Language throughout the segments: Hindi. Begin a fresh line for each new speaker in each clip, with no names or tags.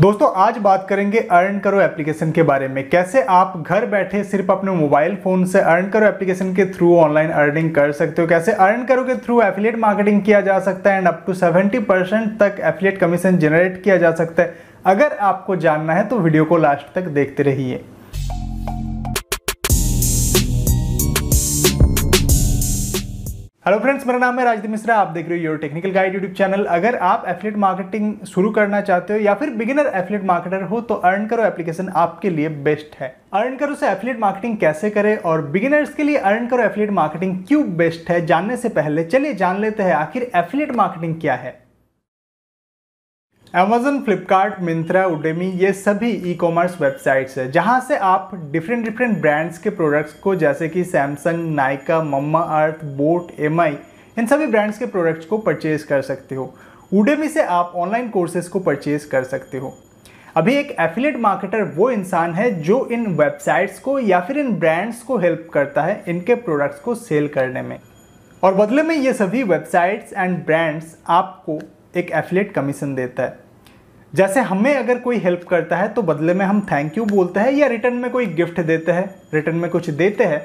दोस्तों आज बात करेंगे अर्न करो एप्लीकेशन के बारे में कैसे आप घर बैठे सिर्फ अपने मोबाइल फोन से अर्न करो एप्लीकेशन के थ्रू ऑनलाइन अर्निंग कर सकते हो कैसे अर्न करो के थ्रू एफिलेट मार्केटिंग किया जा सकता है एंड अप टू 70 परसेंट तक एफिलेट कमीशन जनरेट किया जा सकता है अगर आपको जानना है तो वीडियो को लास्ट तक देखते रहिए हेलो फ्रेंड्स मेरा नाम है राजदीप मिश्रा आप देख रहे हो your technical guide YouTube channel अगर आप एफिलेट मार्केटिंग शुरू करना चाहते हो या फिर बिगिनर एफिलेट मार्केटर हो तो अर्न करो एप्लीकेशन आपके लिए बेस्ट है अर्न करो से एफिलेट मार्केटिंग कैसे करें और बिगिनर्स के लिए अर्न करो एफिलेट मार्केटिंग क्यों बेस्ट है जानने से पहले चलिए जान लेते हैं आखिर एफिलेट मार्केटिंग क्या है Amazon, फ्लिपकार्ट मिंत्रा उडेमी ये सभी ई कॉमर्स वेबसाइट्स है जहाँ से आप डिफरेंट डिफरेंट ब्रांड्स के प्रोडक्ट्स को जैसे कि Samsung Nykaa Mamaearth boat एम इन सभी ब्रांड्स के प्रोडक्ट्स को परचेज कर सकते हो उडेमी से आप ऑनलाइन कोर्सेज को परचेज कर सकते हो अभी एक एफिलेट मार्केटर वो इंसान है जो इन वेबसाइट्स को या फिर इन ब्रांड्स को हेल्प करता है इनके प्रोडक्ट्स को सेल करने में और बदले में ये सभी वेबसाइट्स एंड ब्रांड्स आपको एक एफिलेट कमीशन देता है जैसे हमें अगर कोई हेल्प करता है तो बदले में हम थैंक यू बोलते हैं या रिटर्न में कोई गिफ्ट देते हैं रिटर्न में कुछ देते हैं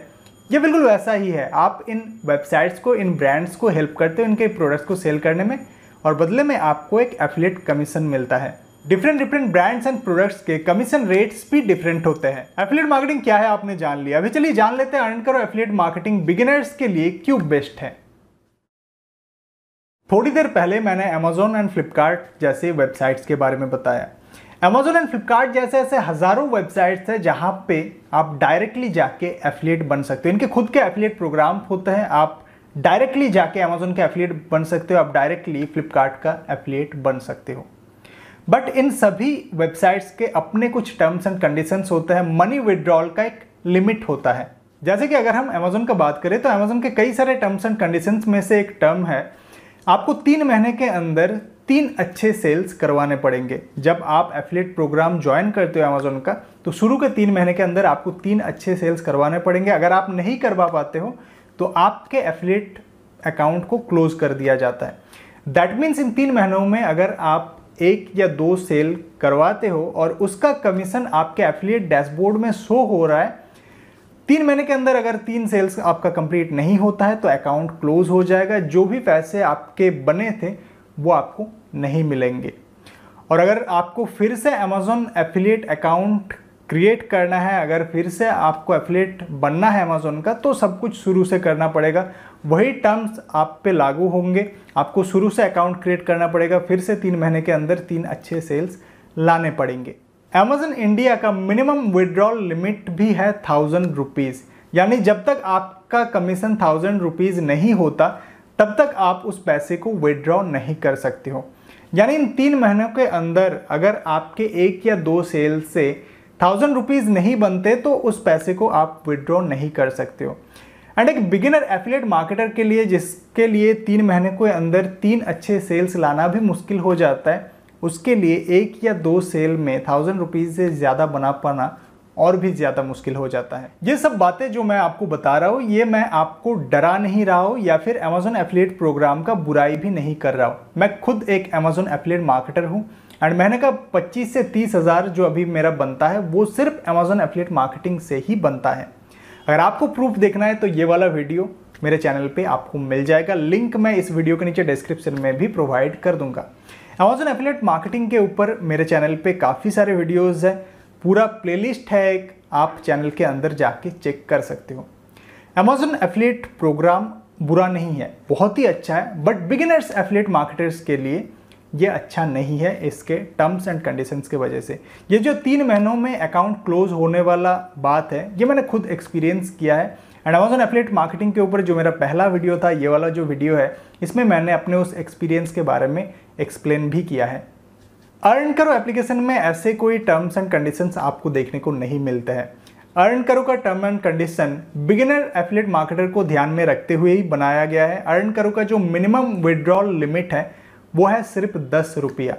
ये बिल्कुल वैसा ही है आप इन वेबसाइट्स को इन ब्रांड्स को हेल्प करते हो इनके प्रोडक्ट्स को सेल करने में और बदले में आपको एक एफिलेट कमीशन मिलता है different different brands and products के कमीशन रेट्स भी डिफरेंट होते हैं एफिलेट मार्केटिंग क्या है आपने जान लिया अभी चलिए जान लेते हैं EarnKaro affiliate marketing beginners के लिए क्यों बेस्ट है थोड़ी देर पहले मैंने अमेजोन एंड फ्लिपकार्ट जैसे वेबसाइट्स के बारे में बताया अमेजोन एंड फ्लिपकार्ट जैसे ऐसे हज़ारों वेबसाइट्स हैं जहाँ पे आप डायरेक्टली जाके एफिलिएट बन सकते हो इनके खुद के एफिलिएट प्रोग्राम होते हैं आप डायरेक्टली जाके अमेजोन के एफिलिएट बन सकते हो आप डायरेक्टली फ्लिपकार्ट का एफिलिएट बन सकते हो बट इन सभी वेबसाइट्स के अपने कुछ टर्म्स एंड कंडीशंस होते हैं मनी विड्रॉल का एक लिमिट होता है जैसे कि अगर हम अमेजोन का बात करें तो अमेजोन के कई सारे टर्म्स एंड कंडीशंस में से एक टर्म है आपको तीन महीने के अंदर तीन अच्छे सेल्स करवाने पड़ेंगे जब आप एफिलेट प्रोग्राम ज्वाइन करते हो अमेजोन का तो शुरू के तीन महीने के अंदर आपको तीन अच्छे सेल्स करवाने पड़ेंगे अगर आप नहीं करवा पाते हो तो आपके एफिलेट अकाउंट को क्लोज कर दिया जाता है दैट मीन्स इन तीन महीनों में अगर आप एक या दो सेल करवाते हो और उसका कमीशन आपके एफिलेट डैशबोर्ड में शो हो रहा है तीन महीने के अंदर अगर तीन सेल्स आपका कंप्लीट नहीं होता है तो अकाउंट क्लोज हो जाएगा जो भी पैसे आपके बने थे वो आपको नहीं मिलेंगे और अगर आपको फिर से अमेज़ोन एफिलिएट अकाउंट क्रिएट करना है अगर फिर से आपको एफिलिएट बनना है अमेज़ोन का तो सब कुछ शुरू से करना पड़ेगा वही टर्म्स आप पे लागू होंगे आपको शुरू से अकाउंट क्रिएट करना पड़ेगा फिर से तीन महीने के अंदर तीन अच्छे सेल्स लाने पड़ेंगे अमेजन इंडिया का मिनिमम विड्रॉल लिमिट भी है थाउजेंड रुपीज़ यानी जब तक आपका कमीशन थाउजेंड रुपीज़ नहीं होता तब तक आप उस पैसे को विड्रॉ नहीं कर सकते हो यानी इन तीन महीनों के अंदर अगर आपके एक या दो सेल से थाउजेंड रुपीज़ नहीं बनते तो उस पैसे को आप विड्रॉ नहीं कर सकते हो एंड एक बिगिनर एफिलेट मार्केटर के लिए जिसके लिए तीन महीने के अंदर तीन अच्छे सेल्स लाना भी मुश्किल हो जाता है उसके लिए एक या दो सेल में थाउजेंड रुपीज़ से ज़्यादा बना पाना और भी ज़्यादा मुश्किल हो जाता है ये सब बातें जो मैं आपको बता रहा हूँ ये मैं आपको डरा नहीं रहा हूँ या फिर अमेजोन एफिलेट प्रोग्राम का बुराई भी नहीं कर रहा हूँ मैं खुद एक अमेजोन एफिलेट मार्केटर हूँ एंड महीने का पच्चीस से तीस हज़ार जो अभी मेरा बनता है वो सिर्फ अमेजोन एफिलेट मार्केटिंग से ही बनता है अगर आपको प्रूफ देखना है तो ये वाला वीडियो मेरे चैनल पे आपको मिल जाएगा लिंक मैं इस वीडियो के नीचे डिस्क्रिप्शन में भी प्रोवाइड कर दूंगा अमेजोन एफिलेट मार्केटिंग के ऊपर मेरे चैनल पे काफ़ी सारे वीडियोस हैं पूरा प्लेलिस्ट है एक आप चैनल के अंदर जाके चेक कर सकते हो अमेजोन एफिलेट प्रोग्राम बुरा नहीं है बहुत ही अच्छा है बट बिगिनर्स एफिलेट मार्केटर्स के लिए ये अच्छा नहीं है इसके टर्म्स एंड कंडीशंस के वजह से ये जो तीन महीनों में अकाउंट क्लोज होने वाला बात है ये मैंने खुद एक्सपीरियंस किया है एंड अमेजोन एफिलेट मार्केटिंग के ऊपर जो मेरा पहला वीडियो था ये वाला जो वीडियो है इसमें मैंने अपने उस एक्सपीरियंस के बारे में एक्सप्लेन भी किया है अर्न करो एप्लीकेशन में ऐसे कोई टर्म्स एंड कंडीशंस आपको देखने को नहीं मिलते हैं अर्न करो का term and condition beginner affiliate marketer को ध्यान में रखते हुए ही बनाया गया है अर्न करो का जो मिनिमम विड्रॉल लिमिट है वो है सिर्फ दस रुपया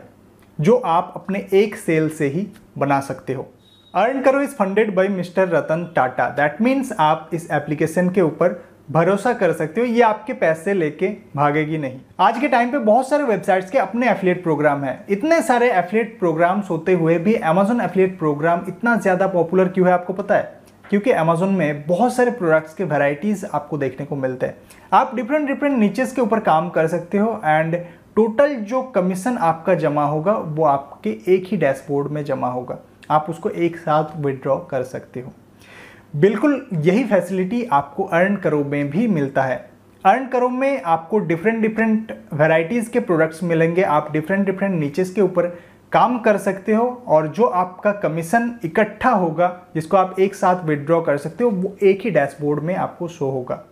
जो आप अपने एक सेल से ही बना सकते हो EarnKaro is funded by mister Ratan Tata that means आप इस एप्लीकेशन के ऊपर भरोसा कर सकते हो ये आपके पैसे लेके भागेगी नहीं आज के टाइम पे बहुत सारे वेबसाइट्स के अपने एफिलिएट प्रोग्राम हैं इतने सारे एफिलिएट प्रोग्राम्स होते हुए भी अमेजोन एफिलिएट प्रोग्राम इतना ज़्यादा पॉपुलर क्यों है आपको पता है क्योंकि अमेजोन में बहुत सारे प्रोडक्ट्स के वैराइटीज़ आपको देखने को मिलते हैं आप डिफरेंट डिफरेंट नीचेस के ऊपर काम कर सकते हो एंड टोटल जो कमीशन आपका जमा होगा वो आपके एक ही डैशबोर्ड में जमा होगा आप उसको एक साथ विड्रॉ कर सकते हो बिल्कुल यही फैसिलिटी आपको अर्न करो में भी मिलता है अर्न करो में आपको डिफरेंट डिफरेंट वेराइटीज़ के प्रोडक्ट्स मिलेंगे आप डिफरेंट डिफरेंट नीचेस के ऊपर काम कर सकते हो और जो आपका कमीशन इकट्ठा होगा जिसको आप एक साथ विदड्रॉ कर सकते हो वो एक ही डैशबोर्ड में आपको शो होगा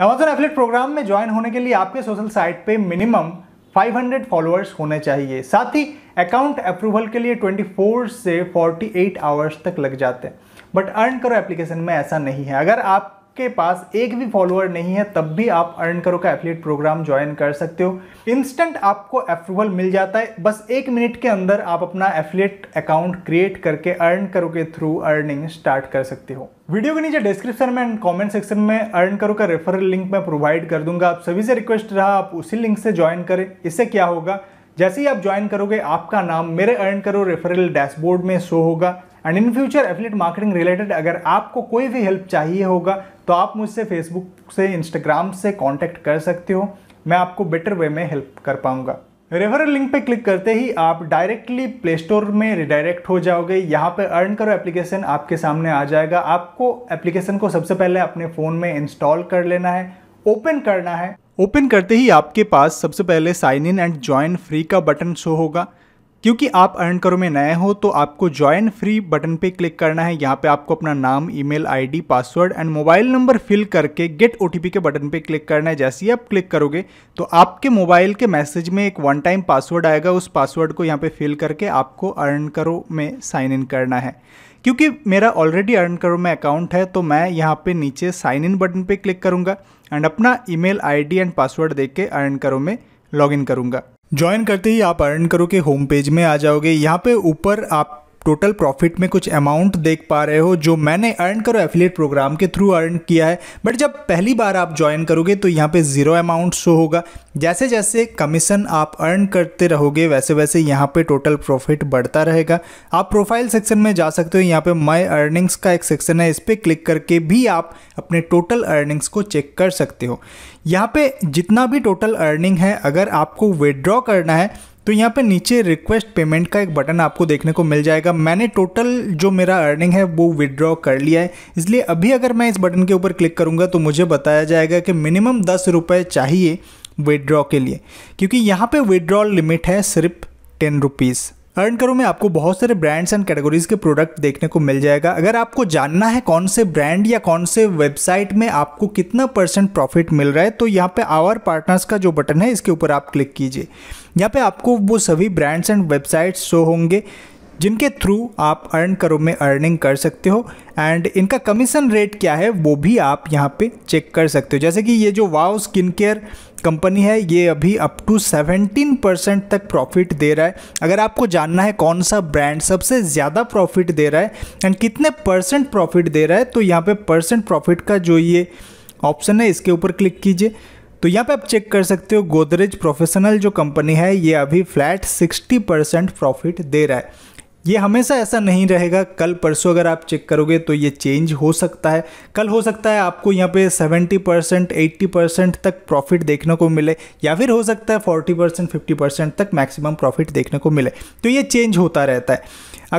अमेजोन एफलेट प्रोग्राम में ज्वाइन होने के लिए आपके सोशल साइट पे मिनिमम 500 फॉलोअर्स होने चाहिए साथ ही अकाउंट अप्रूवल के लिए 24 से 48 आवर्स तक लग जाते हैं बट अर्न करो एप्लीकेशन में ऐसा नहीं है अगर आप आपके पास एक भी फॉलोअर नहीं है तब भी आप अर्न करो का एफिलेट प्रोग्राम ज्वाइन कर सकते हो इंस्टेंट आपको अप्रूवल मिल जाता है बस एक मिनट के अंदर आप अपना एफिलेट अकाउंट क्रिएट करके अर्न करो के थ्रू अर्निंग स्टार्ट कर सकते हो वीडियो के नीचे डिस्क्रिप्शन में एंड कमेंट सेक्शन में अर्न करो का रेफरल लिंक मैं प्रोवाइड कर दूंगा आप सभी से रिक्वेस्ट रहा आप उसी लिंक से ज्वाइन करें इससे क्या होगा जैसे ही आप ज्वाइन करोगे आपका नाम मेरे अर्न करो रेफरल डैशबोर्ड में शो होगा and in future affiliate marketing related अगर आपको कोई भी हेल्प चाहिए होगा तो आप मुझसे फेसबुक से इंस्टाग्राम से कॉन्टैक्ट कर सकते हो मैं आपको बेटर वे में हेल्प कर पाऊंगा रेफरल लिंक पे क्लिक करते ही आप डायरेक्टली प्ले स्टोर में रिडायरेक्ट हो जाओगे यहाँ पे अर्न करो एप्लीकेशन आपके सामने आ जाएगा आपको एप्लीकेशन को सबसे पहले अपने फ़ोन में इंस्टॉल कर लेना है ओपन करना है ओपन करते ही आपके पास सबसे पहले sign in and join free का बटन शो होगा क्योंकि आप अर्न करो में नए हो तो आपको ज्वाइन फ्री बटन पे क्लिक करना है यहाँ पे आपको अपना नाम email ID password and mobile number fill करके गेट ओटीपी के बटन पे क्लिक करना है जैसे ही आप क्लिक करोगे तो आपके मोबाइल के मैसेज में एक वन टाइम पासवर्ड आएगा उस पासवर्ड को यहाँ पे फिल करके आपको अर्न करो में साइन इन करना है क्योंकि मेरा ऑलरेडी अर्न करो में अकाउंट है तो मैं यहाँ पे नीचे साइन इन बटन पे क्लिक करूँगा एंड अपना ईमेल आईडी एंड पासवर्ड देके अर्न करो में लॉगिन करूँगा ज्वाइन करते ही आप अर्न करो के होम पेज में आ जाओगे यहाँ पे ऊपर आप टोटल प्रॉफिट में कुछ अमाउंट देख पा रहे हो जो मैंने अर्न करो एफिलेट प्रोग्राम के थ्रू अर्न किया है बट जब पहली बार आप ज्वाइन करोगे तो यहाँ पे ज़ीरो अमाउंट शो होगा जैसे जैसे कमीशन आप अर्न करते रहोगे वैसे वैसे यहाँ पे टोटल प्रॉफिट बढ़ता रहेगा आप प्रोफाइल सेक्शन में जा सकते हो यहाँ पे माई अर्निंग्स का एक सेक्शन है इस पर क्लिक करके भी आप अपने टोटल अर्निंग्स को चेक कर सकते हो यहाँ पे जितना भी टोटल अर्निंग है अगर आपको विड्रॉ करना है तो यहाँ पे नीचे रिक्वेस्ट पेमेंट का एक बटन आपको देखने को मिल जाएगा मैंने टोटल जो मेरा अर्निंग है वो विदड्रॉ कर लिया है इसलिए अभी अगर मैं इस बटन के ऊपर क्लिक करूँगा तो मुझे बताया जाएगा कि मिनिमम दस रुपये चाहिए विदड्रॉ के लिए क्योंकि यहाँ पे विदड्रॉल लिमिट है सिर्फ टेन रुपीज़ अर्न करो में आपको बहुत सारे ब्रांड्स एंड कैटेगरीज के प्रोडक्ट देखने को मिल जाएगा अगर आपको जानना है कौन से ब्रांड या कौन से वेबसाइट में आपको कितना परसेंट प्रॉफिट मिल रहा है तो यहाँ पे आवर पार्टनर्स का जो बटन है इसके ऊपर आप क्लिक कीजिए यहाँ पे आपको वो सभी ब्रांड्स एंड वेबसाइट्स शो होंगे जिनके थ्रू आप अर्न करो में अर्निंग कर सकते हो एंड इनका कमीशन रेट क्या है वो भी आप यहाँ पे चेक कर सकते हो जैसे कि ये जो वाओ स्किन केयर कंपनी है ये अभी अप टू 17 परसेंट तक प्रॉफिट दे रहा है अगर आपको जानना है कौन सा ब्रांड सबसे ज़्यादा प्रॉफिट दे रहा है एंड कितने परसेंट प्रॉफिट दे रहा है तो यहाँ पे परसेंट प्रॉफिट का जो ये ऑप्शन है इसके ऊपर क्लिक कीजिए तो यहाँ पे आप चेक कर सकते हो गोदरेज प्रोफेशनल जो कंपनी है ये अभी फ्लैट 60 परसेंट प्रॉफिट दे रहा है ये हमेशा ऐसा नहीं रहेगा कल परसों अगर आप चेक करोगे तो ये चेंज हो सकता है कल हो सकता है आपको यहाँ पे 70 परसेंट एट्टी परसेंट तक प्रॉफिट देखने को मिले या फिर हो सकता है 40 परसेंट फिफ्टी परसेंट तक मैक्सिमम प्रॉफिट देखने को मिले तो ये चेंज होता रहता है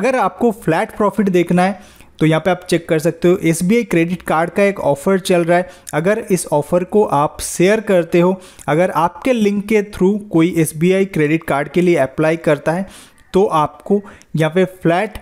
अगर आपको फ्लैट प्रॉफिट देखना है तो यहाँ पे आप चेक कर सकते हो एस क्रेडिट कार्ड का एक ऑफ़र चल रहा है अगर इस ऑफ़र को आप शेयर करते हो अगर आपके लिंक के थ्रू कोई एस क्रेडिट कार्ड के लिए अप्लाई करता है तो आपको यहाँ पे flat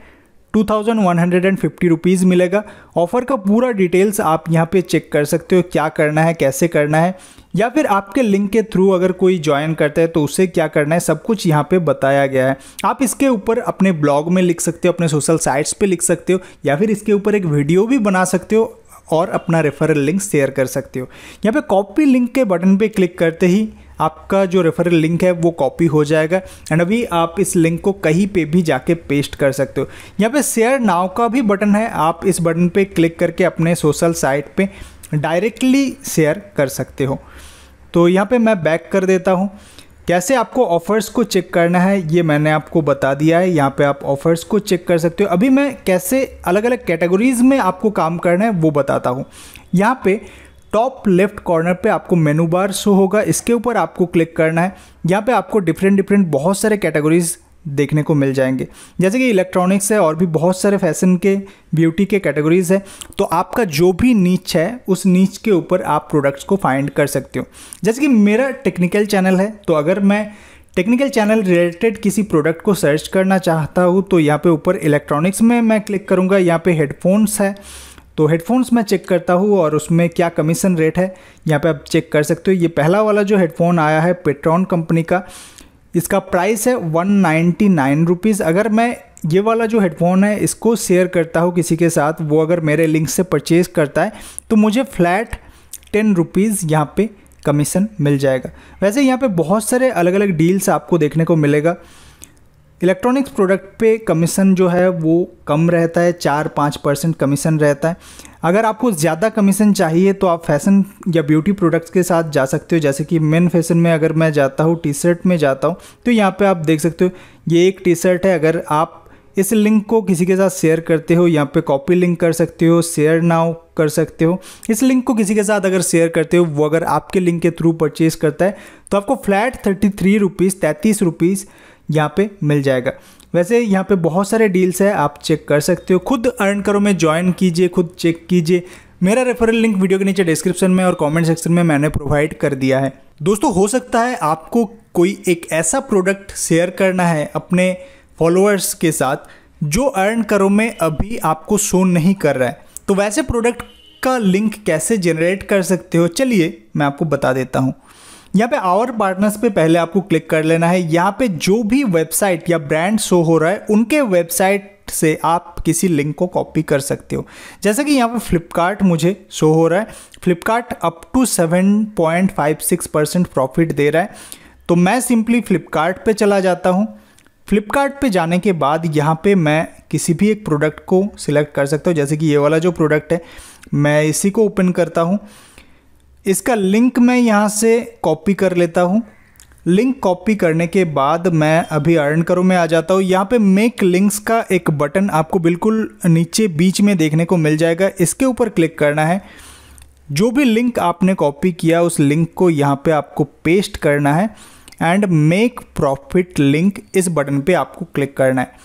two thousand one hundred and fifty rupees मिलेगा ऑफ़र का पूरा डिटेल्स आप यहाँ पे चेक कर सकते हो क्या करना है कैसे करना है या फिर आपके लिंक के थ्रू अगर कोई ज्वाइन करता है तो उसे क्या करना है सब कुछ यहाँ पे बताया गया है आप इसके ऊपर अपने ब्लॉग में लिख सकते हो अपने सोशल साइट्स पे लिख सकते हो या फिर इसके ऊपर एक वीडियो भी बना सकते हो और अपना रेफरल लिंक शेयर कर सकते हो यहाँ पे कॉपी लिंक के बटन पे क्लिक करते ही आपका जो रेफरल लिंक है वो कॉपी हो जाएगा एंड अभी आप इस लिंक को कहीं पे भी जाके पेस्ट कर सकते हो यहाँ पे शेयर नाव का भी बटन है आप इस बटन पे क्लिक करके अपने सोशल साइट पे डायरेक्टली शेयर कर सकते हो तो यहाँ पे मैं बैक कर देता हूँ कैसे आपको ऑफ़र्स को चेक करना है ये मैंने आपको बता दिया है यहाँ पे आप ऑफ़र्स को चेक कर सकते हो अभी मैं कैसे अलग अलग कैटेगरीज़ में आपको काम करना है वो बताता हूँ यहाँ पे टॉप लेफ्ट कॉर्नर पे आपको मेनू बार शो होगा इसके ऊपर आपको क्लिक करना है यहाँ पे आपको डिफरेंट डिफरेंट बहुत सारे कैटेगरीज देखने को मिल जाएंगे जैसे कि इलेक्ट्रॉनिक्स है और भी बहुत सारे फैशन के ब्यूटी के कैटेगरीज है तो आपका जो भी नीच है उस नीच के ऊपर आप प्रोडक्ट्स को फाइंड कर सकते हो जैसे कि मेरा टेक्निकल चैनल है तो अगर मैं टेक्निकल चैनल रिलेटेड किसी प्रोडक्ट को सर्च करना चाहता हूँ तो यहाँ पे ऊपर इलेक्ट्रॉनिक्स में मैं क्लिक करूँगा यहाँ पे हेडफोन्स है तो हेडफोन्स मैं चेक करता हूँ और उसमें क्या कमीशन रेट है यहाँ पे आप चेक कर सकते हो ये पहला वाला जो हेडफोन आया है पेट्रॉन कंपनी का इसका प्राइस है वन नाइन्टी नाइन रुपीज़ अगर मैं ये वाला जो हेडफोन है इसको शेयर करता हूँ किसी के साथ वो अगर मेरे लिंक से परचेज़ करता है तो मुझे फ्लैट टेन रुपीज़ यहाँ पर कमीशन मिल जाएगा वैसे यहाँ पे बहुत सारे अलग अलग डील्स आपको देखने को मिलेगा इलेक्ट्रॉनिक्स प्रोडक्ट पे कमीशन जो है वो कम रहता है चार पाँच परसेंट कमीशन रहता है अगर आपको ज़्यादा कमीशन चाहिए तो आप फैशन या ब्यूटी प्रोडक्ट्स के साथ जा सकते हो जैसे कि मेन फैशन में अगर मैं जाता हूँ टी शर्ट में जाता हूँ तो यहाँ पे आप देख सकते हो ये एक टी शर्ट है अगर आप इस लिंक को किसी के साथ शेयर करते हो यहाँ पे कॉपी लिंक कर सकते हो शेयर नाउ कर सकते हो इस लिंक को किसी के साथ अगर शेयर करते हो वो अगर आपके लिंक के थ्रू परचेज करता है तो आपको फ्लैट थर्टी थ्री रुपीज़ तैंतीस रुपीज़ यहाँ पे मिल जाएगा वैसे यहाँ पे बहुत सारे डील्स है आप चेक कर सकते हो खुद अर्न करो में ज्वाइन कीजिए खुद चेक कीजिए मेरा रेफरल लिंक वीडियो के नीचे डिस्क्रिप्शन में और कमेंट सेक्शन में मैंने प्रोवाइड कर दिया है दोस्तों हो सकता है आपको कोई एक ऐसा प्रोडक्ट शेयर करना है अपने फॉलोअर्स के साथ जो अर्न करो में अभी आपको शो नहीं कर रहा है तो वैसे प्रोडक्ट का लिंक कैसे जनरेट कर सकते हो चलिए मैं आपको बता देता हूँ यहाँ पे आवर पार्टनर्स पे पहले आपको क्लिक कर लेना है यहाँ पे जो भी वेबसाइट या ब्रांड शो हो रहा है उनके वेबसाइट से आप किसी लिंक को कॉपी कर सकते हो जैसे कि यहाँ पर फ्लिपकार्ट मुझे शो हो रहा है Flipkart up to 7.56 percent profit दे रहा है तो मैं सिंपली फ्लिपकार्ट पे चला जाता हूँ फ्लिपकार्ट पे जाने के बाद यहाँ पे मैं किसी भी एक प्रोडक्ट को सिलेक्ट कर सकता हूँ जैसे कि ये वाला जो प्रोडक्ट है मैं इसी को ओपन करता हूँ इसका लिंक मैं यहाँ से कॉपी कर लेता हूँ लिंक कॉपी करने के बाद मैं अभी अर्न करो में आ जाता हूँ यहाँ पे मेक लिंक्स का एक बटन आपको बिल्कुल नीचे बीच में देखने को मिल जाएगा इसके ऊपर क्लिक करना है जो भी लिंक आपने कॉपी किया उस लिंक को यहाँ पे आपको पेस्ट करना है एंड मेक प्रॉफिट लिंक इस बटन पे आपको क्लिक करना है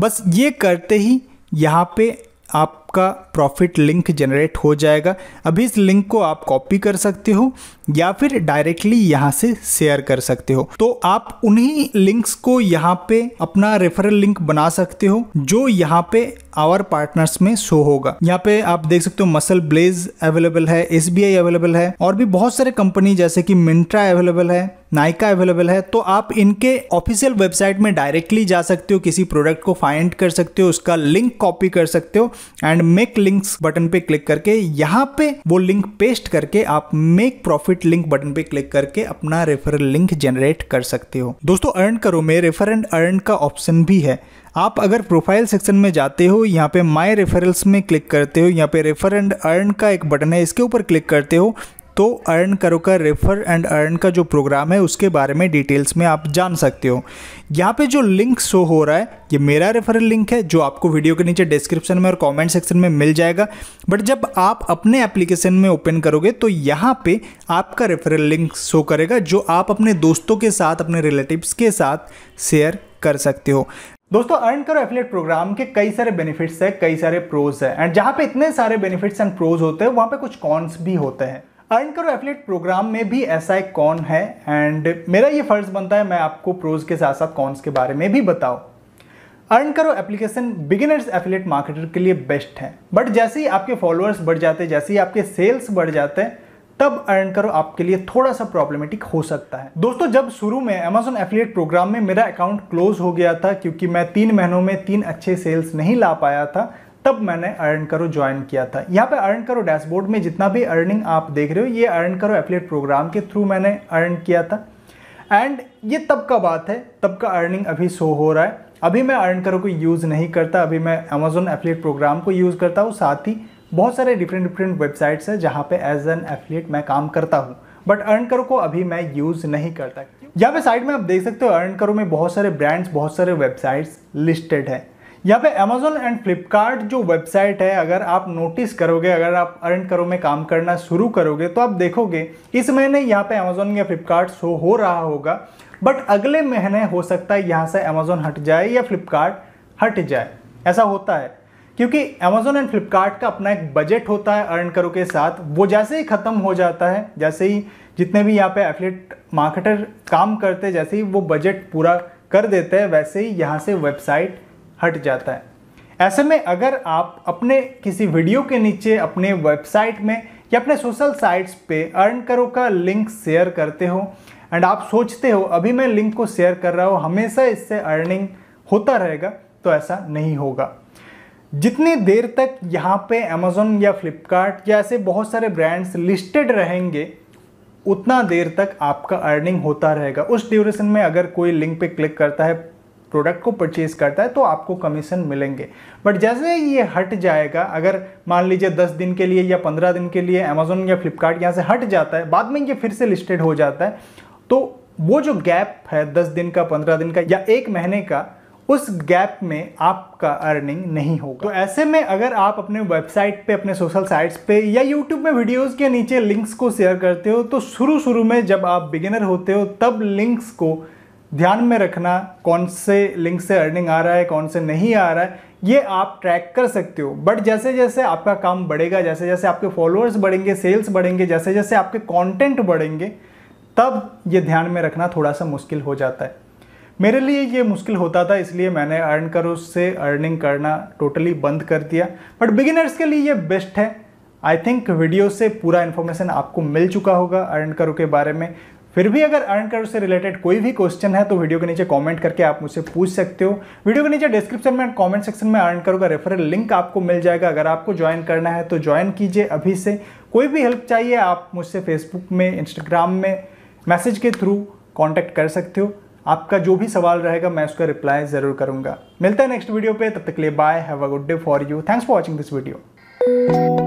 बस ये करते ही यहाँ पे आप आपका प्रॉफिट लिंक जनरेट हो जाएगा अभी इस लिंक को आप कॉपी कर सकते हो या फिर डायरेक्टली यहाँ से शेयर कर सकते हो तो आप उन्हीं लिंक्स को यहाँ पे अपना रेफरल लिंक बना सकते हो जो यहाँ पे आवर पार्टनर्स में शो होगा यहाँ पे आप देख सकते हो मसल ब्लेज अवेलेबल है एस अवेलेबल है और भी बहुत सारे कंपनी जैसे कि मिंट्रा अवेलेबल है नाइका अवेलेबल है तो आप इनके ऑफिशियल वेबसाइट में डायरेक्टली जा सकते हो किसी प्रोडक्ट को फाइंड कर सकते हो उसका लिंक कॉपी कर सकते हो एंड मेक लिंक्स बटन पे क्लिक करके यहाँ पे वो लिंक पेस्ट करके आप मेक प्रॉफिट लिंक बटन पे क्लिक करके अपना रेफरल लिंक जनरेट कर सकते हो दोस्तों अर्न करो में रेफर एंड अर्न का ऑप्शन भी है आप अगर प्रोफाइल सेक्शन में जाते हो यहाँ पे माय रेफरल्स में क्लिक करते हो यहाँ पे रेफर एंड अर्न का एक बटन है इसके ऊपर क्लिक करते हो तो अर्न करो का रेफ़र एंड अर्न का जो प्रोग्राम है उसके बारे में डिटेल्स में आप जान सकते हो यहाँ पे जो लिंक शो हो रहा है ये मेरा रेफरल लिंक है जो आपको वीडियो के नीचे डिस्क्रिप्शन में और कमेंट सेक्शन में मिल जाएगा बट जब आप अपने एप्लीकेशन में ओपन करोगे तो यहाँ पे आपका रेफरल लिंक शो करेगा जो आप अपने दोस्तों के साथ अपने रिलेटिव्स के साथ शेयर कर सकते हो दोस्तों अर्न करो एफिलेट प्रोग्राम के कई सारे बेनिफिट्स है कई सारे प्रोज है एंड जहाँ पे इतने सारे बेनिफिट्स एंड प्रोज होते हैं वहाँ पे कुछ कॉन्स भी होते हैं अर्न करो एफिलेट प्रोग्राम में भी ऐसा एक कौन है एंड मेरा ये फ़र्ज़ बनता है मैं आपको प्रोज के साथ साथ कॉन्स के बारे में भी बताओ अर्न करो एप्लीकेशन बिगिनर्स एफिलेट मार्केटर के लिए बेस्ट है बट जैसे ही आपके फॉलोअर्स बढ़ जाते हैं जैसे ही आपके सेल्स बढ़ जाते हैं तब अर्न करो आपके लिए थोड़ा सा प्रॉब्लमेटिक हो सकता है दोस्तों जब शुरू में अमेजोन एफिलेट प्रोग्राम में मेरा अकाउंट क्लोज हो गया था क्योंकि मैं तीन महीनों में तीन अच्छे सेल्स नहीं ला पाया था तब मैंने अर्न करो ज्वाइन किया था यहाँ पे अर्न करो डैशबोर्ड में जितना भी अर्निंग आप देख रहे हो ये अर्न करो एफिलेट प्रोग्राम के थ्रू मैंने अर्न किया था एंड ये तब का बात है तब का अर्निंग अभी शो हो रहा है अभी मैं अर्न करो को यूज़ नहीं करता अभी मैं अमेजोन एफिलेट प्रोग्राम को यूज़ करता हूँ साथ ही बहुत सारे डिफरेंट डिफरेंट वेबसाइट्स हैं जहाँ पे एज एन एफिलेट मैं काम करता हूँ बट अर्न करो को अभी मैं यूज़ नहीं करता यहाँ पे साइड में आप देख सकते हो अर्न करो में बहुत सारे ब्रांड्स बहुत सारे वेबसाइट्स लिस्टेड हैं यहाँ पे अमेजोन एंड फ्लिपकार्ट जो वेबसाइट है अगर आप नोटिस करोगे अगर आप अर्न करो में काम करना शुरू करोगे तो आप देखोगे इस महीने यहाँ पे अमेजोन या फ्लिपकार्ट शो हो रहा होगा बट अगले महीने हो सकता है यहाँ से अमेजोन हट जाए या फ्लिपकार्ट हट जाए ऐसा होता है क्योंकि Amazon एंड फ्लिपकार्ट का अपना एक बजट होता है अर्न करो के साथ वो जैसे ही ख़त्म हो जाता है जैसे ही जितने भी यहाँ पे एफलेट मार्केटर काम करते जैसे ही वो बजट पूरा कर देते हैं वैसे ही यहाँ से वेबसाइट हट जाता है ऐसे में अगर आप अपने किसी वीडियो के नीचे अपने वेबसाइट में या अपने सोशल साइट्स पे अर्न करो का लिंक शेयर करते हो एंड आप सोचते हो अभी मैं लिंक को शेयर कर रहा हूँ हमेशा इससे अर्निंग होता रहेगा तो ऐसा नहीं होगा जितनी देर तक यहाँ पे अमेज़ोन या फ्लिपकार्ट या ऐसे बहुत सारे ब्रांड्स लिस्टेड रहेंगे उतना देर तक आपका अर्निंग होता रहेगा उस ड्यूरेशन में अगर कोई लिंक पे क्लिक करता है प्रोडक्ट को परचेज़ करता है तो आपको कमीशन मिलेंगे बट जैसे ये हट जाएगा अगर मान लीजिए दस दिन के लिए या पंद्रह दिन के लिए अमेजोन या फ्लिपकार्ट यहाँ से हट जाता है बाद में ये फिर से लिस्टेड हो जाता है तो वो जो गैप है दस दिन का पंद्रह दिन का या एक महीने का उस गैप में आपका अर्निंग नहीं होगा तो ऐसे में अगर आप अपने वेबसाइट पे अपने सोशल साइट्स पे या यूट्यूब में वीडियोस के नीचे लिंक्स को शेयर करते हो तो शुरू शुरू में जब आप बिगिनर होते हो तब लिंक्स को ध्यान में रखना कौन से लिंक से अर्निंग आ रहा है कौन से नहीं आ रहा है ये आप ट्रैक कर सकते हो बट जैसे जैसे आपका काम बढ़ेगा जैसे जैसे आपके फॉलोअर्स बढ़ेंगे सेल्स बढ़ेंगे जैसे जैसे आपके कंटेंट बढ़ेंगे तब ये ध्यान में रखना थोड़ा सा मुश्किल हो जाता है मेरे लिए ये मुश्किल होता था इसलिए मैंने अर्न करो से अर्निंग करना टोटली बंद कर दिया बट बिगिनर्स के लिए ये बेस्ट है आई थिंक वीडियो से पूरा इन्फॉर्मेशन आपको मिल चुका होगा अर्न करो के बारे में फिर भी अगर अर्न कर्व से रिलेटेड कोई भी क्वेश्चन है तो वीडियो के नीचे कमेंट करके आप मुझसे पूछ सकते हो वीडियो के नीचे डिस्क्रिप्शन में कमेंट सेक्शन में अर्न कर्व का रेफरल लिंक आपको मिल जाएगा अगर आपको ज्वाइन करना है तो ज्वाइन कीजिए अभी से कोई भी हेल्प चाहिए आप मुझसे फेसबुक में इंस्टाग्राम में मैसेज के थ्रू कॉन्टैक्ट कर सकते हो आपका जो भी सवाल रहेगा मैं उसका रिप्लाई ज़रूर करूँगा मिलता है नेक्स्ट वीडियो पर तब तक लिए bye have a good day for you thanks for watching this video